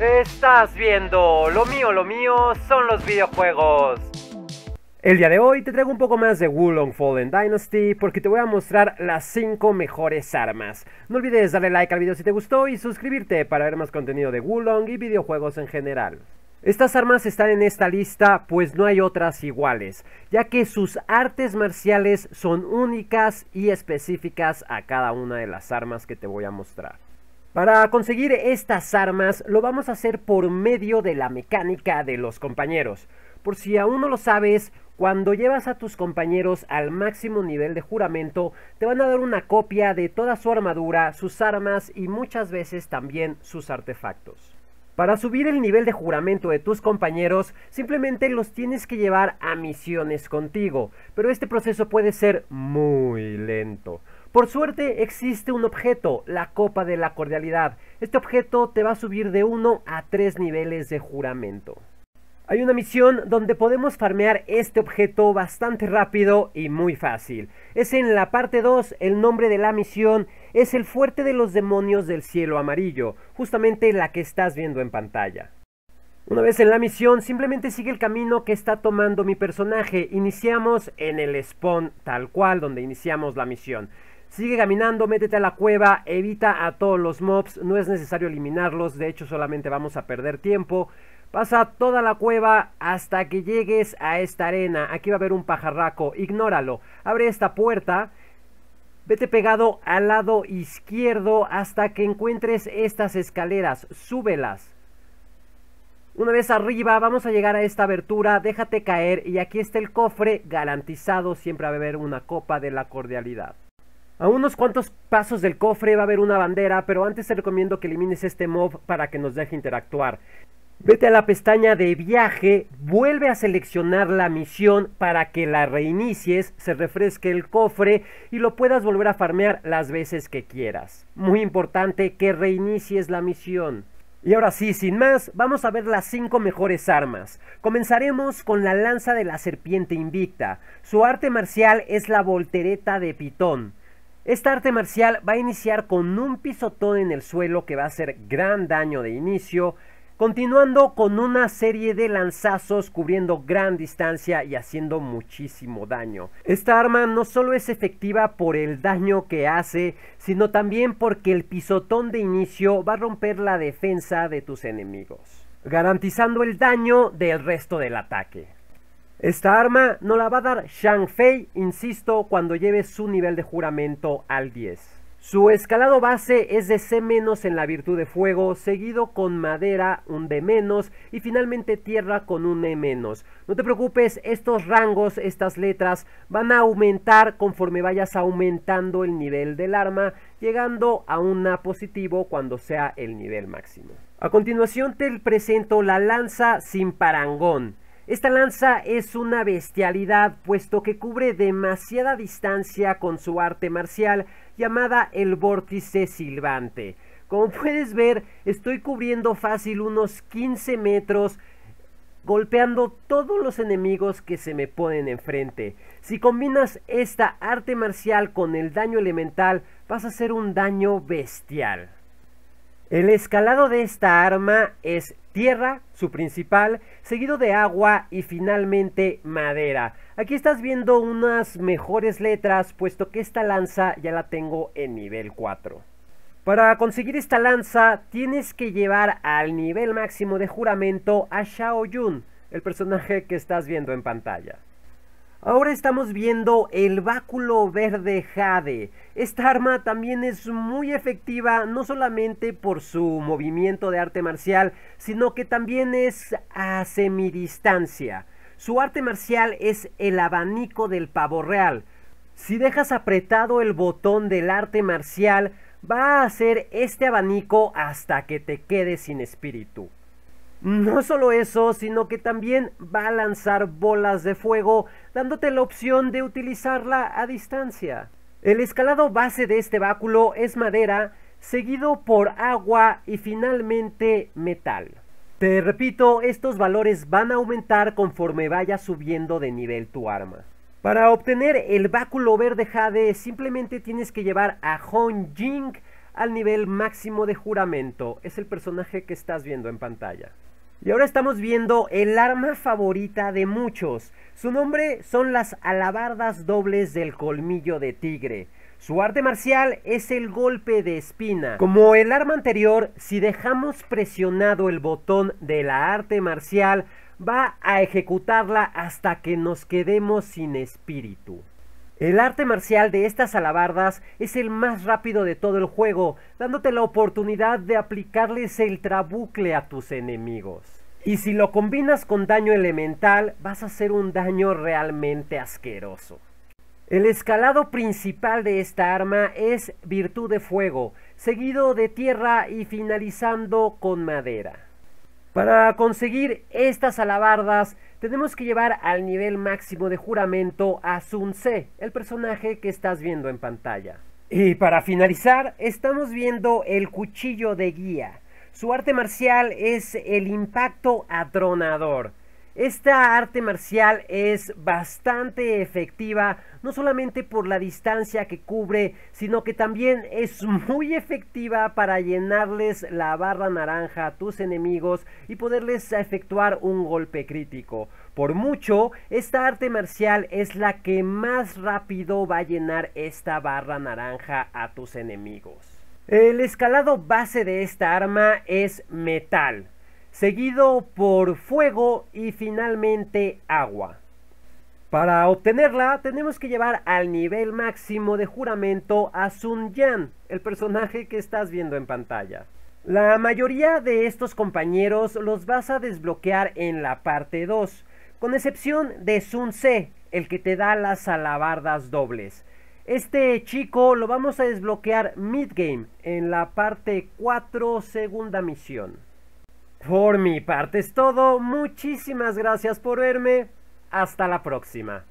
Estás viendo, lo mío, lo mío son los videojuegos. El día de hoy te traigo un poco más de Wulong Fallen Dynasty porque te voy a mostrar las 5 mejores armas. No olvides darle like al video si te gustó y suscribirte para ver más contenido de Wulong y videojuegos en general. Estas armas están en esta lista pues no hay otras iguales, ya que sus artes marciales son únicas y específicas a cada una de las armas que te voy a mostrar. Para conseguir estas armas lo vamos a hacer por medio de la mecánica de los compañeros. Por si aún no lo sabes, cuando llevas a tus compañeros al máximo nivel de juramento, te van a dar una copia de toda su armadura, sus armas y muchas veces también sus artefactos. Para subir el nivel de juramento de tus compañeros, simplemente los tienes que llevar a misiones contigo, pero este proceso puede ser muy lento. Por suerte existe un objeto, la copa de la cordialidad. Este objeto te va a subir de 1 a 3 niveles de juramento. Hay una misión donde podemos farmear este objeto bastante rápido y muy fácil. Es en la parte 2, el nombre de la misión es el fuerte de los demonios del cielo amarillo, justamente la que estás viendo en pantalla. Una vez en la misión, simplemente sigue el camino que está tomando mi personaje. Iniciamos en el spawn tal cual donde iniciamos la misión. Sigue caminando, métete a la cueva, evita a todos los mobs, no es necesario eliminarlos, de hecho solamente vamos a perder tiempo. Pasa toda la cueva hasta que llegues a esta arena, aquí va a haber un pajarraco, ignóralo. Abre esta puerta, vete pegado al lado izquierdo hasta que encuentres estas escaleras, súbelas. Una vez arriba vamos a llegar a esta abertura, déjate caer y aquí está el cofre garantizado, siempre va a haber una copa de la cordialidad. A unos cuantos pasos del cofre va a haber una bandera, pero antes te recomiendo que elimines este mob para que nos deje interactuar. Vete a la pestaña de viaje, vuelve a seleccionar la misión para que la reinicies, se refresque el cofre y lo puedas volver a farmear las veces que quieras. Muy importante que reinicies la misión. Y ahora sí, sin más, vamos a ver las 5 mejores armas. Comenzaremos con la lanza de la serpiente invicta. Su arte marcial es la voltereta de pitón. Esta arte marcial va a iniciar con un pisotón en el suelo que va a hacer gran daño de inicio, continuando con una serie de lanzazos cubriendo gran distancia y haciendo muchísimo daño. Esta arma no solo es efectiva por el daño que hace, sino también porque el pisotón de inicio va a romper la defensa de tus enemigos, garantizando el daño del resto del ataque. Esta arma no la va a dar Shang Fei, insisto, cuando lleve su nivel de juramento al 10. Su escalado base es de C- en la virtud de fuego, seguido con madera un D- y finalmente tierra con un E-. No te preocupes, estos rangos, estas letras van a aumentar conforme vayas aumentando el nivel del arma, llegando a un A positivo cuando sea el nivel máximo. A continuación te presento la lanza sin parangón. Esta lanza es una bestialidad puesto que cubre demasiada distancia con su arte marcial llamada el vórtice silbante. Como puedes ver estoy cubriendo fácil unos 15 metros golpeando todos los enemigos que se me ponen enfrente. Si combinas esta arte marcial con el daño elemental vas a hacer un daño bestial. El escalado de esta arma es tierra, su principal, seguido de agua y finalmente madera. Aquí estás viendo unas mejores letras, puesto que esta lanza ya la tengo en nivel 4. Para conseguir esta lanza, tienes que llevar al nivel máximo de juramento a Xiao Yun, el personaje que estás viendo en pantalla. Ahora estamos viendo el báculo verde jade. Esta arma también es muy efectiva no solamente por su movimiento de arte marcial, sino que también es a semidistancia. Su arte marcial es el abanico del pavo real. Si dejas apretado el botón del arte marcial, va a hacer este abanico hasta que te quedes sin espíritu. No solo eso, sino que también va a lanzar bolas de fuego, dándote la opción de utilizarla a distancia. El escalado base de este báculo es madera, seguido por agua y finalmente metal. Te repito, estos valores van a aumentar conforme vaya subiendo de nivel tu arma. Para obtener el báculo verde jade simplemente tienes que llevar a Hong Jing al nivel máximo de juramento. Es el personaje que estás viendo en pantalla. Y ahora estamos viendo el arma favorita de muchos. Su nombre son las alabardas dobles del colmillo de tigre. Su arte marcial es el golpe de espina. Como el arma anterior, si dejamos presionado el botón de la arte marcial, va a ejecutarla hasta que nos quedemos sin espíritu. El arte marcial de estas alabardas es el más rápido de todo el juego, dándote la oportunidad de aplicarles el trabucle a tus enemigos. Y si lo combinas con daño elemental, vas a hacer un daño realmente asqueroso. El escalado principal de esta arma es virtud de fuego, seguido de tierra y finalizando con madera. Para conseguir estas alabardas, tenemos que llevar al nivel máximo de juramento a Sun Tse, el personaje que estás viendo en pantalla. Y para finalizar, estamos viendo el cuchillo de guía. Su arte marcial es el impacto atronador. Esta arte marcial es bastante efectiva, no solamente por la distancia que cubre, sino que también es muy efectiva para llenarles la barra naranja a tus enemigos y poderles efectuar un golpe crítico. Por mucho, esta arte marcial es la que más rápido va a llenar esta barra naranja a tus enemigos. El escalado base de esta arma es metal seguido por fuego y finalmente agua. Para obtenerla tenemos que llevar al nivel máximo de juramento a Sun Yan, el personaje que estás viendo en pantalla. La mayoría de estos compañeros los vas a desbloquear en la parte 2, con excepción de Sun C, el que te da las alabardas dobles. Este chico lo vamos a desbloquear mid-game, en la parte 4, segunda misión. Por mi parte es todo, muchísimas gracias por verme, hasta la próxima.